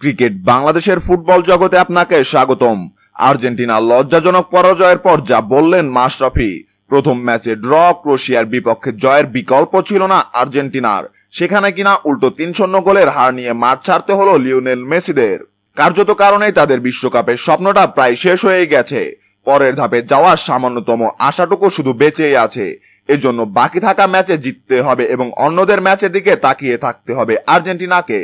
cricket বাংলাদেশের football জগতে আপনাকে স্বাগতম আর্জেন্টিনা লজ্জাজনক পরাজয়ের পর যা বললেন মাশরাফি প্রথম ম্যাচে ড্র ক্রোশিয়ার বিপক্ষে জয়ের বিকল্প ছিল না আর্জেন্টিনার সেখানে কিনা উল্টো তিন শূন্য গোলের হার নিয়ে মাঠ ছাড়তে হলো লিওনেল মেসিদের কার্যত কারণেই তাদের বিশ্বকাপের স্বপ্নটা প্রায় শেষ হয়ে গেছে পরের ধাপে যাওয়ার সামান্যতম আশাটুকু শুধু বেঁচেই আছে এজন্য বাকি থাকা ম্যাচে জিততে হবে এবং অন্যদের ম্যাচের দিকে তাকিয়ে থাকতে হবে আর্জেন্টিনাকে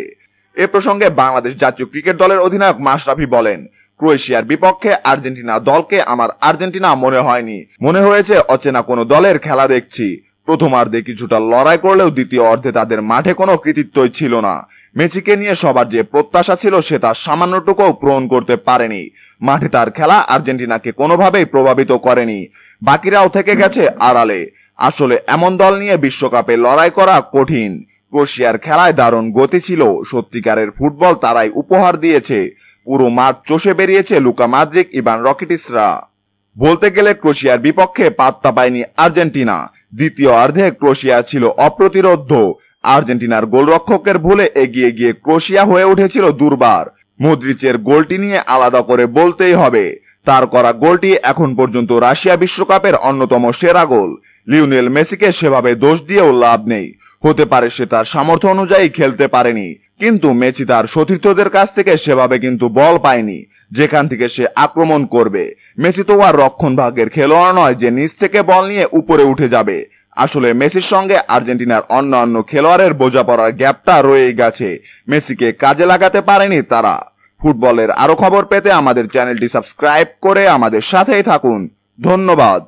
এ প্রসঙ্গে বাংলাদেশ জাতীয় ক্রিকেট দলের অধিনায়ক মাশরাফি বলেন ক্রোয়েশিয়ার বিপক্ষে আর্জেন্টিনা দলকে আমার আর্জেন্টিনা মনে হয়নি মনে হয়েছে অচেনা কোনো দলের খেলা দেখছি প্রথমার্ধে কিছুটা লড়াই করলেও দ্বিতীয় অর্ধে তাদের মাঠে কোনো কৃতিত্বই ছিল না মেসিকে নিয়ে সবার যে প্রত্যাশা ছিল সে তার সামান্যটুকুও পূরণ করতে পারেনি মাঠে তার খেলা আর্জেন্টিনাকে কোনোভাবেই প্রভাবিত করেনি বাকিরাও থেকে গেছে আড়ালে আসলে এমন দল নিয়ে বিশ্বকাপে লড়াই করা কঠিন ক্রোশিয়ার খেলায় দারুণ গতি ছিল সত্যিকারের ফুটবল তারাই উপহার দিয়েছে পুরো মাঠ চষে বেরিয়েছে লুকা মাদ্রিক ইবান রকেটিসরা বলতে গেলে ক্রোশিয়ার বিপক্ষে পাত্তা পায়নি আর্জেন্টিনা দ্বিতীয় অর্ধে ক্রোশিয়া ছিল অপ্রতিরোধ আর্জেন্টিনার গোলরক্ষকের ভুলে এগিয়ে গিয়ে ক্রোশিয়া হয়ে উঠেছিল দুর্বার মদ্রিচের গোলটি নিয়ে আলাদা করে বলতেই হবে তার করা গোলটি এখন পর্যন্ত রাশিয়া বিশ্বকাপের অন্যতম সেরা গোল লিওনেল মেসিকে সেভাবে দোষ দিয়েও লাভ নেই হতে পারে সে তার সামর্থ্য অনুযায়ী খেলতে পারেনি কিন্তু মেসি তার সতীর্থদের কাছ থেকে সেভাবে কিন্তু বল পায়নি যেখান থেকে সে আক্রমণ করবে মেসি তো আর রক্ষণ ভাগের খেলোয়াড় নয় যে নিচ থেকে বল নিয়ে উপরে উঠে যাবে আসলে মেসির সঙ্গে আর্জেন্টিনার অন্যান্য খেলোয়াড়ের বোঝাপড়ার গ্যাপটা রয়ে গেছে মেসিকে কাজে লাগাতে পারেনি তারা ফুটবলের আরো খবর পেতে আমাদের চ্যানেলটি সাবস্ক্রাইব করে আমাদের সাথেই থাকুন ধন্যবাদ